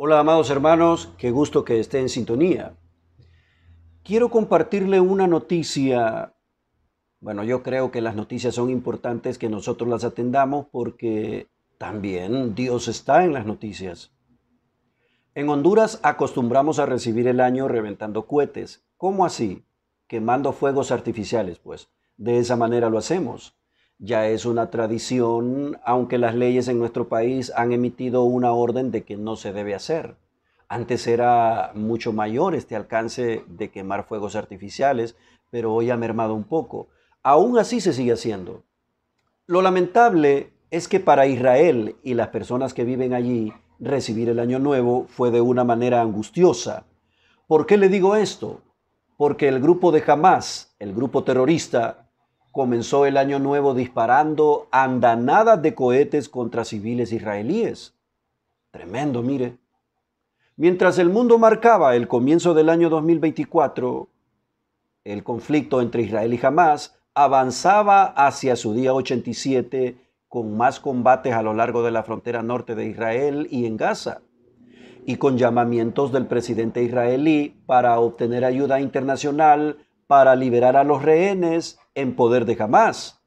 Hola amados hermanos, qué gusto que esté en sintonía. Quiero compartirle una noticia. Bueno, yo creo que las noticias son importantes que nosotros las atendamos porque también Dios está en las noticias. En Honduras acostumbramos a recibir el año reventando cohetes. ¿Cómo así? Quemando fuegos artificiales, pues. De esa manera lo hacemos ya es una tradición, aunque las leyes en nuestro país han emitido una orden de que no se debe hacer. Antes era mucho mayor este alcance de quemar fuegos artificiales, pero hoy ha mermado un poco. Aún así se sigue haciendo. Lo lamentable es que para Israel y las personas que viven allí, recibir el año nuevo fue de una manera angustiosa. ¿Por qué le digo esto? Porque el grupo de Hamas, el grupo terrorista, comenzó el año nuevo disparando andanadas de cohetes contra civiles israelíes. Tremendo, mire. Mientras el mundo marcaba el comienzo del año 2024, el conflicto entre Israel y Hamas avanzaba hacia su día 87 con más combates a lo largo de la frontera norte de Israel y en Gaza, y con llamamientos del presidente israelí para obtener ayuda internacional para liberar a los rehenes en poder de Hamas.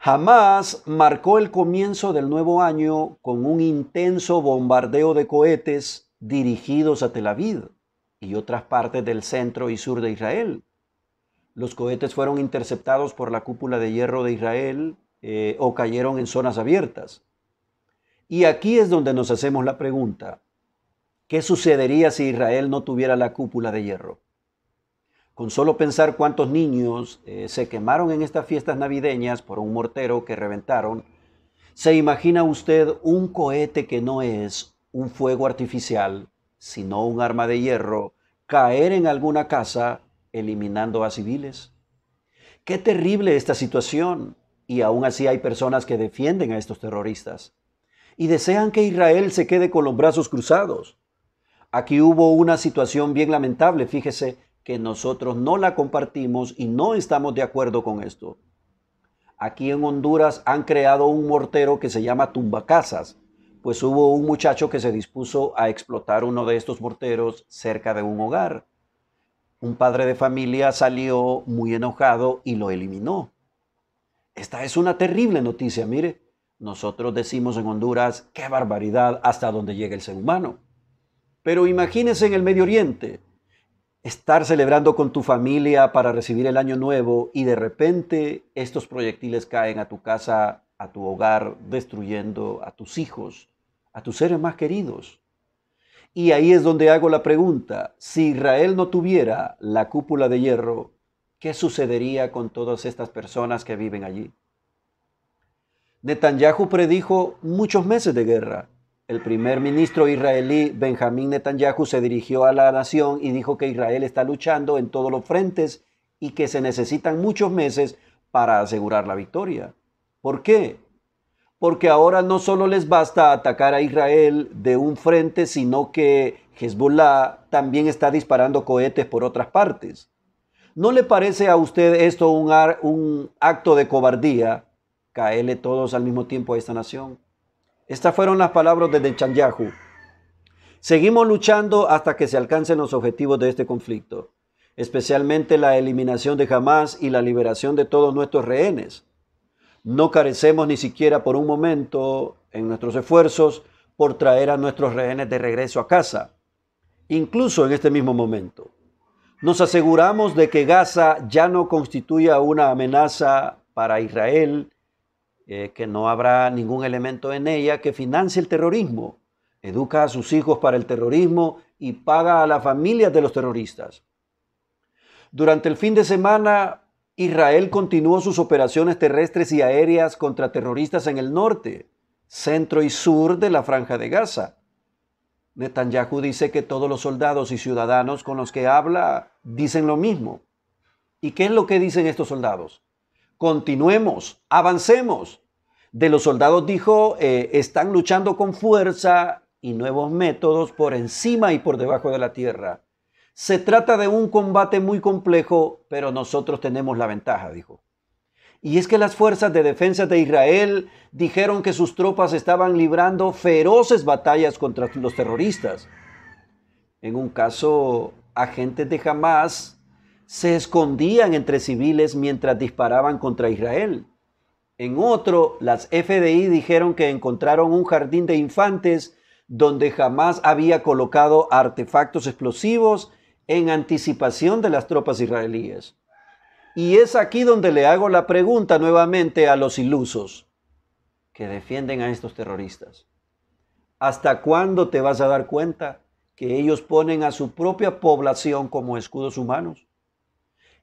Hamas marcó el comienzo del nuevo año con un intenso bombardeo de cohetes dirigidos a Tel Aviv y otras partes del centro y sur de Israel. Los cohetes fueron interceptados por la cúpula de hierro de Israel eh, o cayeron en zonas abiertas. Y aquí es donde nos hacemos la pregunta, ¿qué sucedería si Israel no tuviera la cúpula de hierro? Con solo pensar cuántos niños eh, se quemaron en estas fiestas navideñas por un mortero que reventaron, ¿se imagina usted un cohete que no es un fuego artificial, sino un arma de hierro, caer en alguna casa eliminando a civiles? Qué terrible esta situación. Y aún así hay personas que defienden a estos terroristas y desean que Israel se quede con los brazos cruzados. Aquí hubo una situación bien lamentable, fíjese, que nosotros no la compartimos y no estamos de acuerdo con esto. Aquí en Honduras han creado un mortero que se llama tumbacasas, pues hubo un muchacho que se dispuso a explotar uno de estos morteros cerca de un hogar. Un padre de familia salió muy enojado y lo eliminó. Esta es una terrible noticia, mire. Nosotros decimos en Honduras, qué barbaridad hasta donde llega el ser humano. Pero imagínense en el Medio Oriente, estar celebrando con tu familia para recibir el año nuevo y de repente estos proyectiles caen a tu casa, a tu hogar, destruyendo a tus hijos, a tus seres más queridos. Y ahí es donde hago la pregunta, si Israel no tuviera la cúpula de hierro, ¿qué sucedería con todas estas personas que viven allí? Netanyahu predijo muchos meses de guerra el primer ministro israelí Benjamín Netanyahu se dirigió a la nación y dijo que Israel está luchando en todos los frentes y que se necesitan muchos meses para asegurar la victoria. ¿Por qué? Porque ahora no solo les basta atacar a Israel de un frente, sino que Hezbollah también está disparando cohetes por otras partes. ¿No le parece a usted esto un, acto de cobardía? caerle todos al mismo tiempo a esta nación. Estas fueron las palabras de Netanyahu. Seguimos luchando hasta que se alcancen los objetivos de este conflicto, especialmente la eliminación de Hamas y la liberación de todos nuestros rehenes. No carecemos ni siquiera por un momento en nuestros esfuerzos por traer a nuestros rehenes de regreso a casa, incluso en este mismo momento. Nos aseguramos de que Gaza ya no constituya una amenaza para Israel eh, que no habrá ningún elemento en ella que financie el terrorismo, educa a sus hijos para el terrorismo y paga a las familias de los terroristas. Durante el fin de semana, Israel continuó sus operaciones terrestres y aéreas contra terroristas en el norte, centro y sur de la franja de Gaza. Netanyahu dice que todos los soldados y ciudadanos con los que habla dicen lo mismo. ¿Y qué es lo que dicen estos soldados? continuemos, avancemos. De los soldados dijo, eh, están luchando con fuerza y nuevos métodos por encima y por debajo de la tierra. Se trata de un combate muy complejo, pero nosotros tenemos la ventaja, dijo. Y es que las fuerzas de defensa de Israel dijeron que sus tropas estaban librando feroces batallas contra los terroristas. En un caso, agentes de Hamas se escondían entre civiles mientras disparaban contra Israel. En otro, las FDI dijeron que encontraron un jardín de infantes donde jamás había colocado artefactos explosivos en anticipación de las tropas israelíes. Y es aquí donde le hago la pregunta nuevamente a los ilusos que defienden a estos terroristas. ¿Hasta cuándo te vas a dar cuenta que ellos ponen a su propia población como escudos humanos?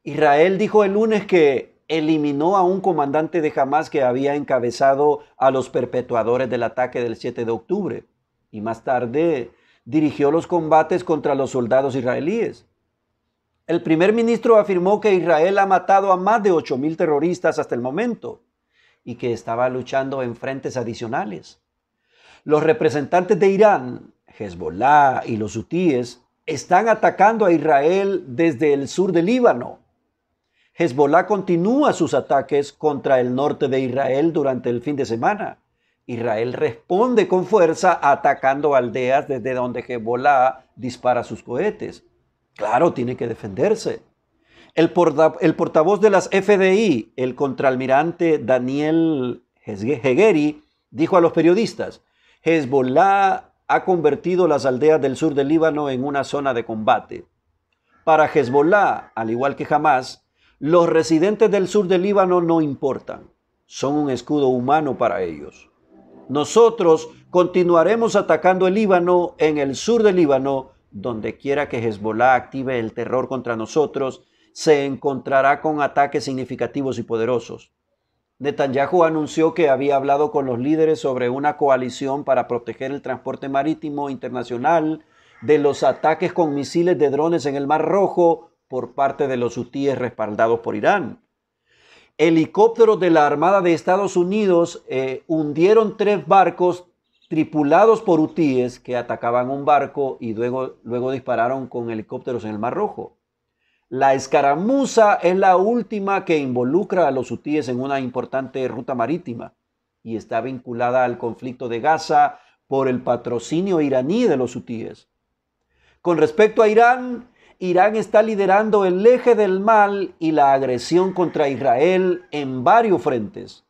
Israel dijo el lunes que eliminó a un comandante de Hamas que había encabezado a los perpetuadores del ataque del 7 de octubre y más tarde dirigió los combates contra los soldados israelíes. El primer ministro afirmó que Israel ha matado a más de 8.000 terroristas hasta el momento y que estaba luchando en frentes adicionales. Los representantes de Irán, Hezbollah y los hutíes están atacando a Israel desde el sur del Líbano Hezbollah continúa sus ataques contra el norte de Israel durante el fin de semana. Israel responde con fuerza atacando aldeas desde donde Hezbollah dispara sus cohetes. Claro, tiene que defenderse. El, portavoz de las FDI, el contralmirante Daniel Hegeri, dijo a los periodistas, Hezbollah ha convertido las aldeas del sur del Líbano en una zona de combate. Para Hezbollah, al igual que jamás". Los residentes del sur del Líbano no importan, son un escudo humano para ellos. Nosotros continuaremos atacando el Líbano en el sur del Líbano, donde quiera que Hezbollah active el terror contra nosotros, se encontrará con ataques significativos y poderosos. Netanyahu anunció que había hablado con los líderes sobre una coalición para proteger el transporte marítimo internacional de los ataques con misiles de drones en el Mar Rojo por parte de los hutíes respaldados por Irán. Helicópteros de la Armada de Estados Unidos eh, hundieron tres barcos tripulados por hutíes que atacaban un barco y luego, luego dispararon con helicópteros en el Mar Rojo. La escaramuza es la última que involucra a los hutíes en una importante ruta marítima y está vinculada al conflicto de Gaza por el patrocinio iraní de los hutíes. Con respecto a Irán, Irán está liderando el eje del mal y la agresión contra Israel en varios frentes.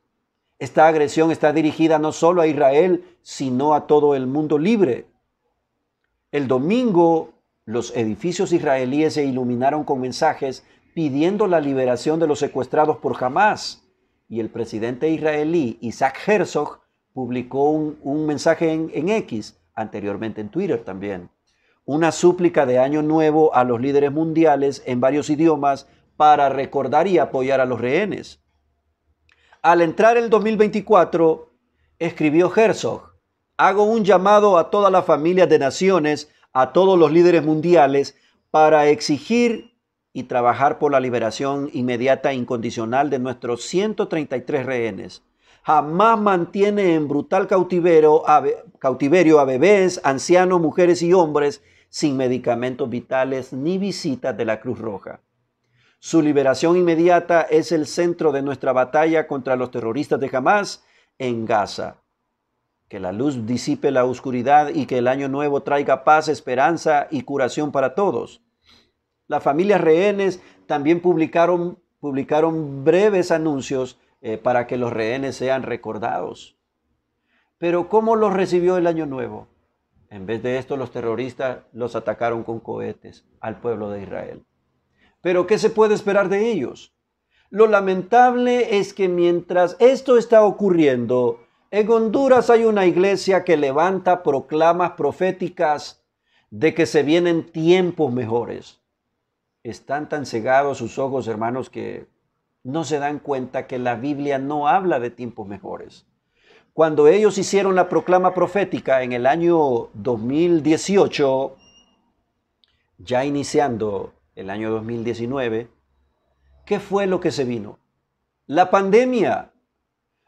Esta agresión está dirigida no solo a Israel, sino a todo el mundo libre. El domingo, los edificios israelíes se iluminaron con mensajes pidiendo la liberación de los secuestrados por Hamas. Y el presidente israelí, Isaac Herzog, publicó un, mensaje en X, anteriormente en Twitter también una súplica de año nuevo a los líderes mundiales en varios idiomas para recordar y apoyar a los rehenes. Al entrar el 2024, escribió Herzog, hago un llamado a todas las familias de naciones, a todos los líderes mundiales, para exigir y trabajar por la liberación inmediata e incondicional de nuestros 133 rehenes. Jamás mantiene en brutal cautiverio a, bebés, ancianos, mujeres y hombres sin medicamentos vitales ni visitas de la Cruz Roja. Su liberación inmediata es el centro de nuestra batalla contra los terroristas de Hamas en Gaza. Que la luz disipe la oscuridad y que el año nuevo traiga paz, esperanza y curación para todos. Las familias rehenes también publicaron, publicaron breves anuncios eh, para que los rehenes sean recordados. Pero ¿cómo los recibió el año nuevo? En vez de esto, los terroristas los atacaron con cohetes al pueblo de Israel. Pero ¿qué se puede esperar de ellos? Lo lamentable es que mientras esto está ocurriendo, en Honduras hay una iglesia que levanta proclamas proféticas de que se vienen tiempos mejores. Están tan cegados sus ojos, hermanos, que no se dan cuenta que la Biblia no habla de tiempos mejores. Cuando ellos hicieron la proclama profética en el año 2018, ya iniciando el año 2019, ¿qué fue lo que se vino? La pandemia.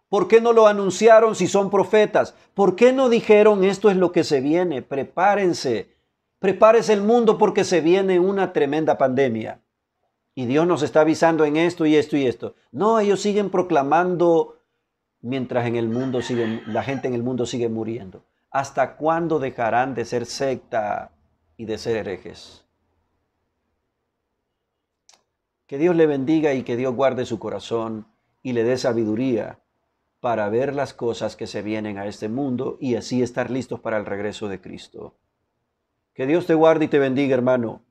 ¿Por qué no lo anunciaron si son profetas? ¿Por qué no dijeron esto es lo que se viene? Prepárense. Prepárese el mundo porque se viene una tremenda pandemia. Y Dios nos está avisando en esto y esto y esto. No, ellos siguen proclamando mientras en el mundo sigue, la gente en el mundo sigue muriendo? ¿Hasta cuándo dejarán de ser secta y de ser herejes? Que Dios le bendiga y que Dios guarde su corazón y le dé sabiduría para ver las cosas que se vienen a este mundo y así estar listos para el regreso de Cristo. Que Dios te guarde y te bendiga, hermano.